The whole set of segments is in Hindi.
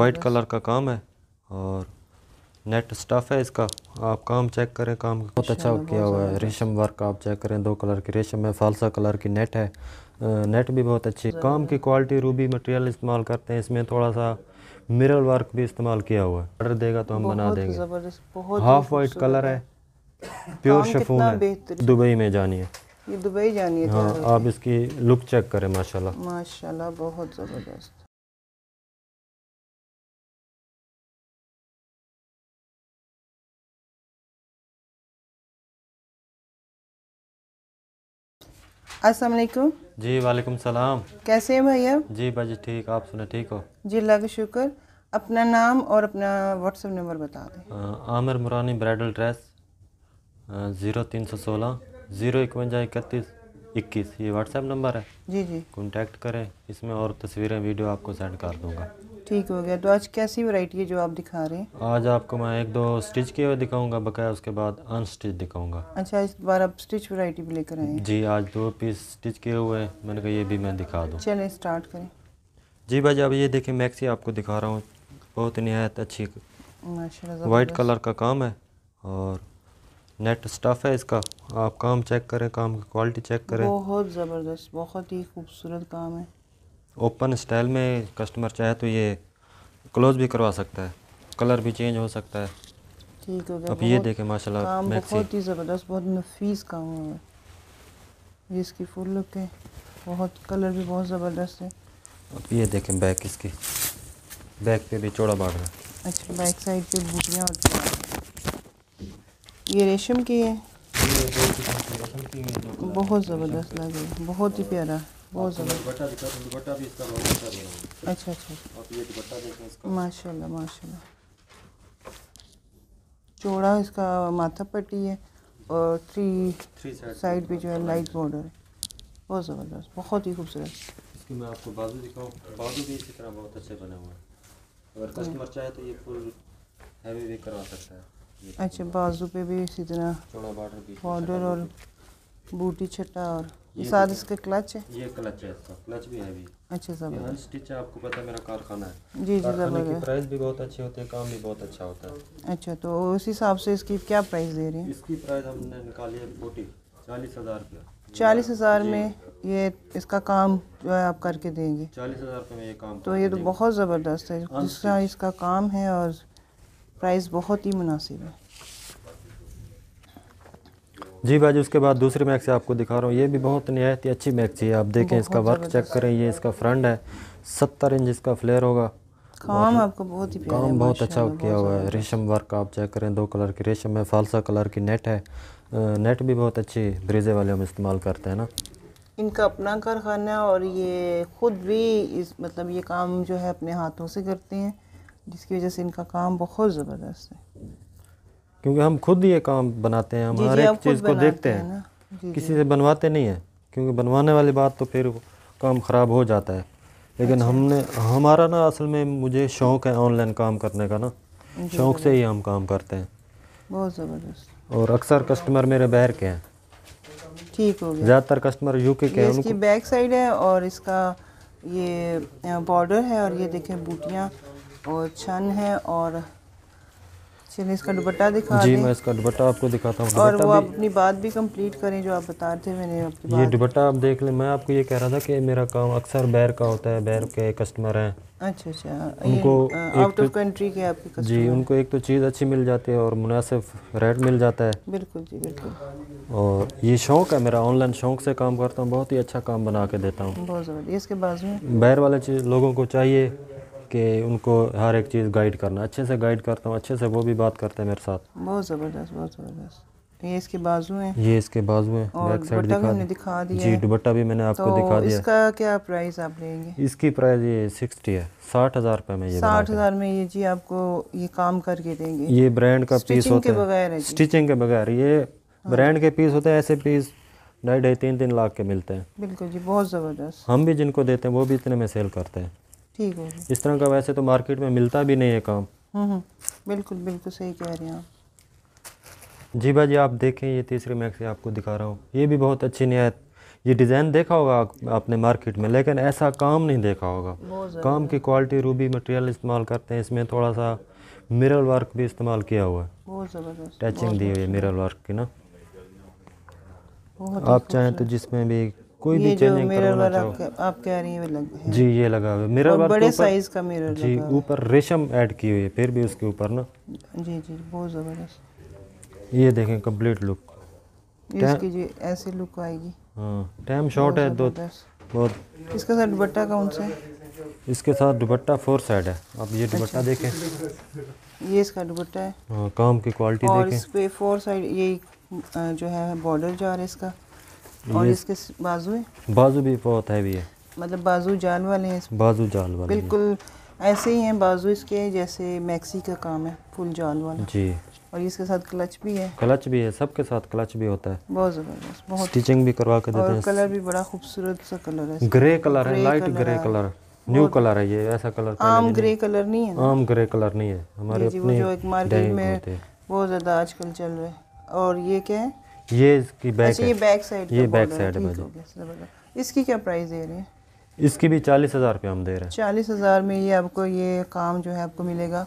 वाइट कलर का काम है और नेट स्टफ़ है इसका आप काम चेक करें काम बहुत अच्छा, अच्छा किया हुआ है रेशम वर्क अच्छा। आप चेक करें दो कलर की रेशम है फालसा कलर की नेट है नेट भी बहुत अच्छी काम की क्वालिटी रूबी मटेरियल इस्तेमाल करते हैं इसमें थोड़ा सा मिरर वर्क भी इस्तेमाल किया हुआ है ऑर्डर देगा तो हम बना देंगे हाफ वाइट कलर है प्योर शफून है दुबई में जानी है ये दुबई जानी है हाँ तो। आप इसकी लुक चेक करें माशाल्लाह माशाल्लाह बहुत ज़बरदस्त असलकुम जी वालेकुम सलाम कैसे हैं भैया जी भाजी ठीक आप सुने ठीक हो जी अल्लाह का शुक्र अपना नाम और अपना व्हाट्सएप नंबर बता दें Aamir Murani bridal dress zero तीन सौ सोलह ज़ीरो इकवंजा इकतीस इक्कीस ये व्हाट्सएप नंबर है जी जी कॉन्टेक्ट करें इसमें और तस्वीरें वीडियो आपको सेंड कर दूँगा ठीक हो गया तो आज कैसी वैरायटी है जो आप दिखा रहे हैं आज आपको मैं एक दो स्टिच किए हुए दिखाऊंगा बकाया उसके बाद अनस्टिच दिखाऊंगा अच्छा इस बार आप स्टिच वैरायटी भी लेकर आए जी आज दो पीस स्टिच किए हुए मैंने कहा ये भी मैं दिखा दूँ चले स्टार्ट करें जी भाई अब ये देखिए मैक्सी आपको दिखा रहा हूँ बहुत नहायत अच्छी वाइट कलर का काम है और नेट स्टफ़ है इसका आप काम चेक करें काम की क्वालिटी चेक करें बहुत ज़बरदस्त बहुत ही खूबसूरत काम है ओपन स्टाइल में कस्टमर चाहे तो ये क्लोज भी करवा सकता है कलर भी चेंज हो सकता है ठीक हो गया अब ये देखें माशाल्लाह काम बहुत ही ज़बरदस्त बहुत नफीस काम है ये इसकी फुल लुक है बहुत कलर भी बहुत ज़बरदस्त है अब ये देखें बैक इसकी बैक पे भी चौड़ा बाढ़ है अच्छा बैक साइड पे बूटियाँ और ये रेशम की है बहुत ज़बरदस्त लगे बहुत ही प्यारा बहुत ज़्यादा दुपट्टा दिखा तो दुपट्टा भी इसका बहुत अच्छा बना अच्छा, अच्छा अच्छा आप ये दुपट्टा देखें इसका माशाल्लाह माशाल्लाह चौड़ा इसका माथा पट्टी है और थ्री थ्री साइड पे जो है लाइट बॉर्डर है बहुत ज़बरदस्त बहुत ही खूबसूरत इसकी मैं आपको बाजू दिखाऊं बाजू भी इसी तरह बहुत अच्छे बने हुए हैं अगर कस्टमर अच्छा। चाहे तो ये फुल हैवी भी करवा सकता है अच्छा बाजू पे भी इसी तरह बॉर्डर और बूटी छटा और ये शायद इसके क्लच है ये क्लच है इसका क्लच भी है अभी अच्छा सब ये स्टिच है आपको पता है मेरा कारखाना है जी जी सर प्राइस भी बहुत अच्छी होती है काम भी बहुत अच्छा होता है अच्छा तो उस हिसाब से इसकी क्या प्राइस दे रहे हैं इसकी प्राइस हमने निकाली है फोर्टी चालीस हज़ार की चालीस हज़ार में ये इसका काम जो है आप करके देंगे चालीस हज़ार में ये काम तो ये तो बहुत ज़बरदस्त है हाँ, जिसका इसका काम है और प्राइस बहुत ही मुनासिब है जी भाई उसके बाद दूसरी मैक्सी आपको दिखा रहा हूँ ये भी बहुत नहायत ही अच्छी मैक्सी है आप देखें इसका वर्क चेक करें ये इसका फ्रंट है सत्तर इंच इसका फ्लेयर होगा काम आपको बहुत ही काम बहुत अच्छा किया हुआ है रेशम वर्क आप चेक करें दो कलर की रेशम है फालसा कलर की नेट है नेट भी बहुत अच्छी ब्रीजे वाले हम इस्तेमाल करते हैं ना इनका अपना कारखाना और ये ख़ुद भी इस मतलब ये काम जो है अपने हाथों से करते हैं जिसकी वजह से इनका काम बहुत ज़बरदस्त है क्योंकि हम खुद ये काम बनाते हैं हम हर एक चीज़ को देखते हैं किसी से बनवाते नहीं हैं क्योंकि बनवाने वाली बात तो फिर काम ख़राब हो जाता है लेकिन अच्छा। हमने हमारा ना असल में मुझे शौक़ है ऑनलाइन काम करने का ना शौक़ से ही हम काम करते हैं बहुत ज़बरदस्त और अक्सर कस्टमर मेरे बैर के हैं ठीक हो गया ज़्यादातर कस्टमर यूके के हैं इसकी बैक साइड है और इसका ये बॉर्डर है और ये देखें बूटियाँ और छन है और चलिए इसका दुपट्टा दिखा जी मैं इसका दुपट्टा आपको दिखाता हूँ और वो आप अपनी बात भी कंप्लीट करें जो आप बता रहे थे मैंने आपकी ये दुपट्टा आप देख लें मैं आपको ये कह रहा था कि मेरा काम अक्सर बैर का होता है बैर के कस्टमर हैं अच्छा अच्छा उनको आउट ऑफ कंट्री के आपके कस्टमर जी उनको एक तो चीज़ अच्छी मिल जाती है और मुनासिब रेट मिल जाता है बिल्कुल जी बिल्कुल और ये शौक है मेरा ऑनलाइन शौक से काम करता हूँ बहुत ही अच्छा काम बना के देता हूँ बहुत ज़बरदस्त इसके बाजू बैर वाले चीज़ लोगों को चाहिए कि उनको हर एक चीज़ गाइड करना अच्छे से गाइड करता हूँ अच्छे से वो भी बात करते हैं मेरे साथ बहुत ज़बरदस्त बहुत ज़बरदस्त ये इसके बाजू हैं ये इसके बाजू हैं बैक साइड दिखा, दिखा दिया जी दुपट्टा भी मैंने आपको तो दिखा दिया इसका क्या प्राइस आप लेंगे इसकी प्राइस ये सिक्सटी है साठ हज़ार रुपये में ये साठ हज़ार में ये जी आपको ये काम करके देंगे ये ब्रांड का पीस होता है स्टिचिंग के बगैर ये ब्रांड हाँ। के पीस होते हैं ऐसे पीस ढाई ढाई तीन तीन लाख के मिलते हैं बिल्कुल जी बहुत ज़बरदस्त हम भी जिनको देते हैं वो भी इतने में सेल करते हैं ठीक है इस तरह का वैसे तो मार्केट में मिलता भी नहीं है काम हम्म, हम्म, बिल्कुल बिल्कुल सही कह रहे हैं जी भाजी आप देखें ये तीसरे मैक से आपको दिखा रहा हूँ ये भी बहुत अच्छी नहायत ये डिज़ाइन देखा होगा आपने मार्केट में लेकिन ऐसा काम नहीं देखा होगा काम की क्वालिटी रूबी मटेरियल इस्तेमाल करते हैं इसमें थोड़ा सा मिरल वर्क भी इस्तेमाल किया हुआ है टचिंग दी हुई है मिरल वर्क की ना आप चाहें तो जिसमें भी कोई भी चेंजिंग करवाना चाहो आप कह रही हैं लग है। जी ये लगा हुआ मेरा वर्क बड़े साइज का मिरर लगा जी ऊपर रेशम ऐड की हुई है फिर भी उसके ऊपर ना जी जी बहुत ज़बरदस्त ये देखें कंप्लीट लुक इसकी जी ऐसी लुक आएगी हां टाइम शॉर्ट है दो बहुत इसके साथ दुपट्टा कौन सा है इसके साथ दुपट्टा फोर साइड है आप ये दुपट्टा अच्छा। देखें ये इसका दुपट्टा है हां काम की क्वालिटी देखें और इस पे फोर साइड ये जो है बॉर्डर जा रहा है इसका और इसके बाजू बाजू भी बहुत हैवी है मतलब बाजू जाल वाले हैं बाजू जाल वाले बिल्कुल ऐसे ही हैं बाजू इसके जैसे मैक्सी का काम है फुल जाल वाला जी और इसके साथ क्लच भी है क्लच भी है सबके साथ क्लच भी होता है बहुत जबरदस्त बहुत स्टिचिंग भी करवा के देते हैं कलर भी बड़ा खूबसूरत सा कलर है ग्रे कलर है light grey colour new colour है ये ऐसा कलर आम ग्रे कलर नहीं है आम ग्रे कलर नहीं है हमारे अपने जो एक मार्केट में बहुत ज़्यादा आजकल चल रहे और ये क्या है ये इसकी बैक अच्छा, ये बैक साइड ये बैक साइड है भाजी इसकी क्या प्राइस दे रहे हैं इसकी भी चालीस हज़ार रुपये हम दे रहे हैं चालीस हज़ार में ये आपको ये काम जो है आपको मिलेगा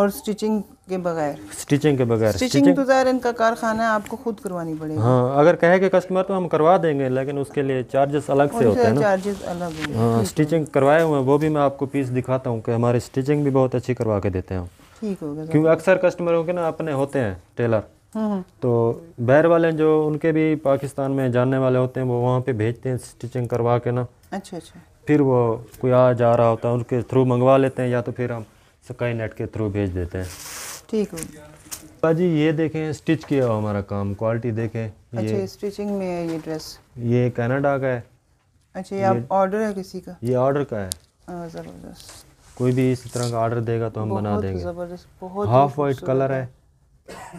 और स्टिचिंग के बगैर स्टिचिंग के बगैर स्टिचिंग तो ज़ाहिर इनका कारखाना है आपको खुद करवानी पड़ेगी हाँ अगर कहे के कस्टमर तो हम करवा देंगे लेकिन उसके लिए चार्जेस अलग से होते हैं चार्जेस अलग हाँ स्टिचिंग करवाए हुए हैं वो भी मैं आपको पीस दिखाता हूँ कि हमारे स्टिचिंग भी बहुत अच्छी करवा के देते हैं ठीक हो क्योंकि अक्सर कस्टमरों के ना अपने होते हैं टेलर तो बैर वाले जो उनके भी पाकिस्तान में जानने वाले होते हैं वो वहाँ पे भेजते हैं स्टिचिंग करवा के ना अच्छा अच्छा फिर वो कोई आ जा रहा होता है उनके थ्रू मंगवा लेते हैं या तो फिर हम स्काई नेट के थ्रू भेज देते हैं ठीक है बाजी ये देखें स्टिच किया हुआ हमारा काम क्वालिटी देखें ये स्टिचिंग अच्छा, में है ये ड्रेस ये कनाडा का है अच्छा ये ऑर्डर है किसी का ये ऑर्डर का है ज़बरदस्त कोई भी इस तरह का ऑर्डर देगा तो हम बना देंगे ज़बरदस्त बहुत हाफ वाइट कलर है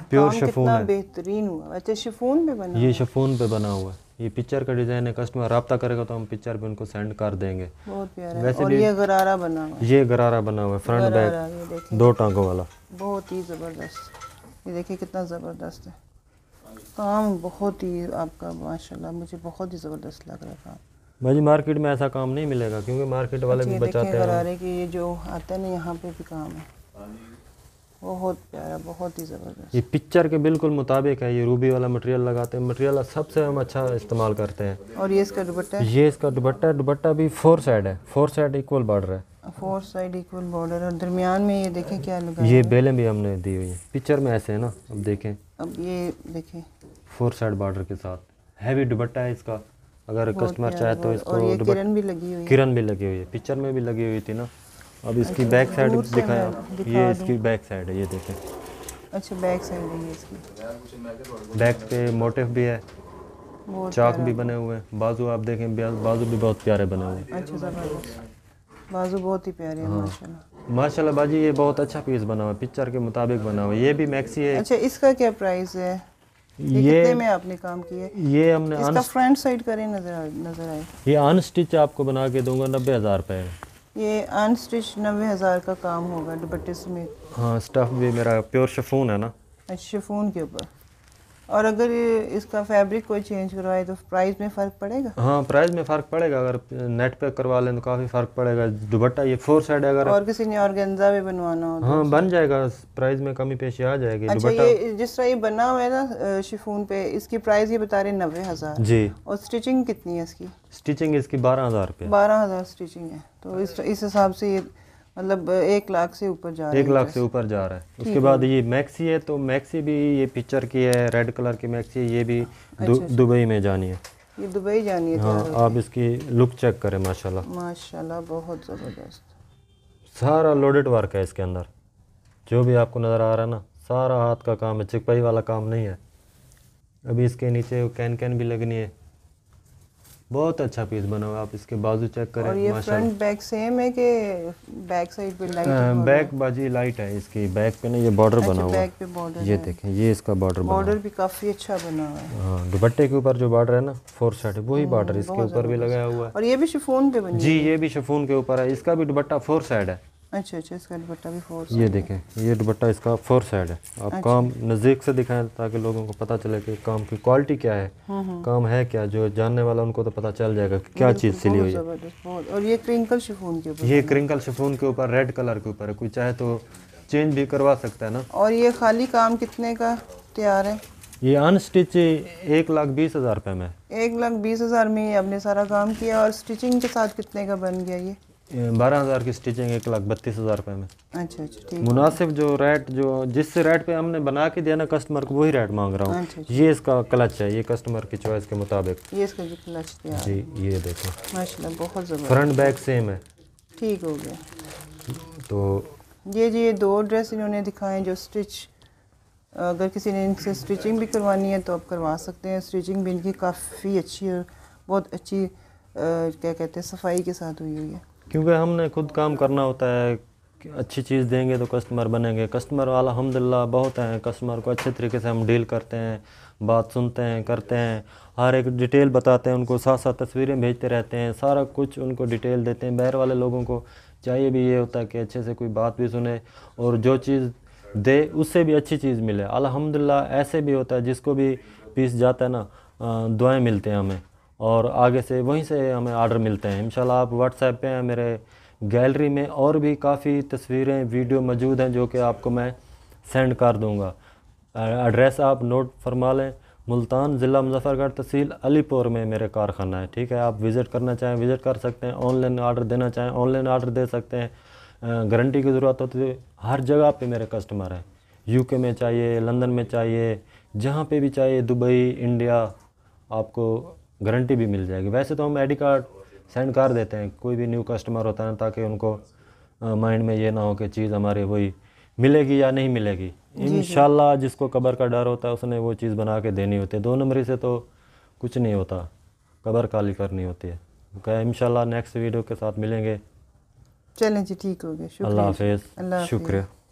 प्योर शफोन है बेहतरीन हुआ अच्छा शफोन पे बना ये शफोन पे बना हुआ है ये पिक्चर का डिज़ाइन है कस्टमर रब्ता करेगा तो हम पिक्चर भी उनको सेंड कर देंगे बहुत प्यारा वैसे और ये गरारा बना हुआ है ये गरारा बना हुआ है फ्रंट बैक दो टांगों वाला बहुत ही ज़बरदस्त ये देखिए कितना ज़बरदस्त है काम बहुत ही आपका माशाल्लाह मुझे बहुत ही ज़बरदस्त लग रहा था भाई मार्केट में ऐसा काम नहीं मिलेगा क्योंकि मार्केट वाले अच्छा, भी बचाते हैं गरारे की ये जो आता है ना यहाँ पे भी काम है बहुत प्यारा बहुत ही ज़बरदस्त ये पिक्चर के बिल्कुल मुताबिक है ये रूबी वाला मटेरियल लगाते हैं मटेरियल सबसे हम अच्छा इस्तेमाल करते हैं और ये इसका दुपट्टा ये इसका दुपट्टा दुपट्टा भी फोर साइड है फोर साइड इक्वल बॉर्डर है फोर साइड इक्वल बॉर्डर और दरमियान में ये देखें क्या लगा ये बेलें भी हमने दी हुई है पिक्चर में ऐसे है ना अब देखें अब ये देखें फोर साइड बॉर्डर के साथ हैवी दुपट्टा है इसका अगर कस्टमर चाहे तो इसको किरण भी लगी हुई किरण भी लगी हुई है पिक्चर में भी लगी हुई थी ना अब इसकी बैक साइड दिखाया ये इसकी बैक साइड है ये देखें अच्छा बैक साइड है ये इसकी बैक पे मोटिफ भी है चाक भी बने हुए हैं बाजू आप देखें बाजू भी बहुत प्यारे बने हुए हैं अच्छा, बाजू बहुत ही प्यारे हैं हाँ। माशाल्लाह माशाल्लाह बाजी ये बहुत अच्छा पीस बना हुआ है पिक्चर के मुताबिक बना हुआ है ये भी मैक्सी है अच्छा इसका क्या प्राइस है ये, कितने में आपने काम किया ये हमने इसका फ्रंट साइड करें नजर नजर आए ये अनस्टिच आपको बना के दूंगा नब्बे हज़ार रुपए ये अनस्टिच नबे हज़ार का काम होगा दुपट्टे समेत हाँ स्टफ़ भी मेरा प्योर शफून है ना शफून अच्छा, के ऊपर और अगर इसका फैब्रिक कोई चेंज करवाए तो प्राइस में फ़र्क पड़ेगा हाँ प्राइस में फ़र्क पड़ेगा अगर नेट पे करवा लें तो काफ़ी फ़र्क पड़ेगा दुपट्टा ये फोर साइड अगर और किसी ने और गेंजा भी बनवाना हो तो हाँ बन जाएगा प्राइस में कमी पेशी आ जाएगी अच्छा ये जिस तरह ये बना हुआ है ना शिफून पे इसकी प्राइस ये बता रहे नबे हज़ार जी और स्टिचिंग कितनी है इसकी स्टिचिंग इसकी बारह हज़ार बारह हज़ार स्टिचिंग है तो इस हिसाब से ये मतलब एक लाख से ऊपर जा रहा है एक लाख से ऊपर जा रहा है उसके बाद ये मैक्सी है तो मैक्सी भी ये पिक्चर की है रेड कलर की मैक्सी है ये भी अच्छा, अच्छा, दुबई में जानी है ये दुबई जानी है हाँ आप इसकी लुक चेक करें माशाल्लाह माशाल्लाह बहुत ज़बरदस्त सारा लोडेड वर्क है इसके अंदर जो भी आपको नज़र आ रहा है ना सारा हाथ का काम है चिकपाई वाला काम नहीं है अभी इसके नीचे कैन कैन भी लगनी है बहुत अच्छा पीस बना हुआ आप इसके बाजू चेक करें और ये फ्रंट बैक सेम है कि बैक साइड पे लाइट हाँ, है बैक बाजी लाइट है इसकी बैक पे ना ये बॉर्डर अच्छा, बना हुआ बैक पे बॉर्डर ये देखें ये इसका बॉर्डर बॉर्डर भी काफ़ी अच्छा बना हुआ है हाँ दुपट्टे के ऊपर जो बॉर्डर है ना फोर साइड वही बॉर्डर हाँ, इसके ऊपर भी लगाया हुआ है और ये भी शिफोन पे जी ये भी शिफोन के ऊपर है इसका भी दुपट्टा फोर साइड है अच्छा अच्छा इसका दुपट्टा भी फोर ये देखें ये दुपट्टा इसका फोर साइड है आप अच्छा। काम नज़दीक से दिखाएं ताकि लोगों को पता चले कि काम की क्वालिटी क्या है हाँ, हाँ। काम है क्या जो जानने वाला उनको तो पता चल जाएगा कि क्या चीज़ सिली हुई है और ये क्रिंकल शिफोन के ऊपर ये क्रिंकल शिफोन के ऊपर रेड कलर के ऊपर है कोई चाहे तो चेंज भी करवा सकता है ना और ये खाली काम कितने का तैयार है ये अन स्टिच एक लाख बीस हज़ार रुपये में एक लाख बीस हज़ार में आपने सारा काम किया और स्टिचिंग के साथ कितने का बन गया ये बारह हज़ार की स्टिचिंग एक लाख बत्तीस हज़ार रुपये में अच्छा अच्छा मुनासिब जो रेट जो जिस रेट पे हमने बना के दिया ना कस्टमर को वही रेट मांग रहा हूँ अच्छा, अच्छा। ये इसका क्लच है ये कस्टमर की चॉइस के मुताबिक ये इसका जो क्लच दिया जी ये देखो माशाल्लाह बहुत ज़बरदस्त फ्रंट बैक सेम है ठीक हो गया तो ये जी ये दो ड्रेस इन्होंने दिखाए जो स्टिच अगर किसी ने इनसे स्टिचिंग भी करवानी है तो आप करवा सकते हैं स्टिचिंग भी इनकी काफ़ी अच्छी और बहुत अच्छी क्या कहते हैं सफाई के साथ हुई हुई है क्योंकि हमने खुद काम करना होता है अच्छी चीज़ देंगे तो कस्टमर बनेंगे कस्टमर वाला अलहमदिल्ला बहुत हैं कस्टमर को अच्छे तरीके से हम डील करते हैं बात सुनते हैं करते हैं हर एक डिटेल बताते हैं उनको साथ साथ तस्वीरें भेजते रहते हैं सारा कुछ उनको डिटेल देते हैं बहर वाले लोगों को चाहिए भी ये होता है कि अच्छे से कोई बात भी सुने और जो चीज़ दे उससे भी अच्छी चीज़ मिले अलहमदिल्ला ऐसे भी होता है जिसको भी पीस जाता है ना दुआएँ मिलते हैं हमें और आगे से वहीं से हमें आर्डर मिलते हैं इंशाल्लाह आप व्हाट्सएप पे हैं मेरे गैलरी में और भी काफ़ी तस्वीरें वीडियो मौजूद हैं जो कि आपको मैं सेंड कर दूँगा एड्रेस आप नोट फरमा लें मुल्तान ज़िला मुजफ्फरगढ़ तहसील अलीपुर में मेरे कारखाना है ठीक है आप विज़िट करना चाहें विज़िट कर सकते हैं ऑनलाइन ऑर्डर देना चाहें ऑनलाइन ऑर्डर दे सकते हैं गारंटी की ज़रूरत होती है हर जगह पर मेरे कस्टमर हैं यू में चाहिए लंदन में चाहिए जहाँ पर भी चाहिए दुबई इंडिया आपको गारंटी भी मिल जाएगी वैसे तो हम आई कार्ड सेंड कर देते हैं कोई भी न्यू कस्टमर होता है ताकि उनको माइंड में ये ना हो कि चीज़ हमारी वही मिलेगी या नहीं मिलेगी इन जिसको कबर का डर होता है उसने वो चीज़ बना के देनी होती है दो नंबरी से तो कुछ नहीं होता कबर काली करनी होती है क्या इन नेक्स्ट वीडियो के साथ मिलेंगे चलें जी ठीक हो गया अल्लाह हाफिज़ शुक्रिया